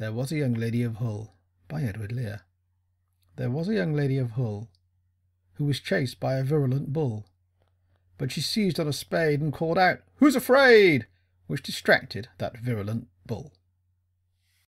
There was a young lady of Hull, by Edward Lear. There was a young lady of Hull, who was chased by a virulent bull. But she seized on a spade and called out, Who's afraid? which distracted that virulent bull.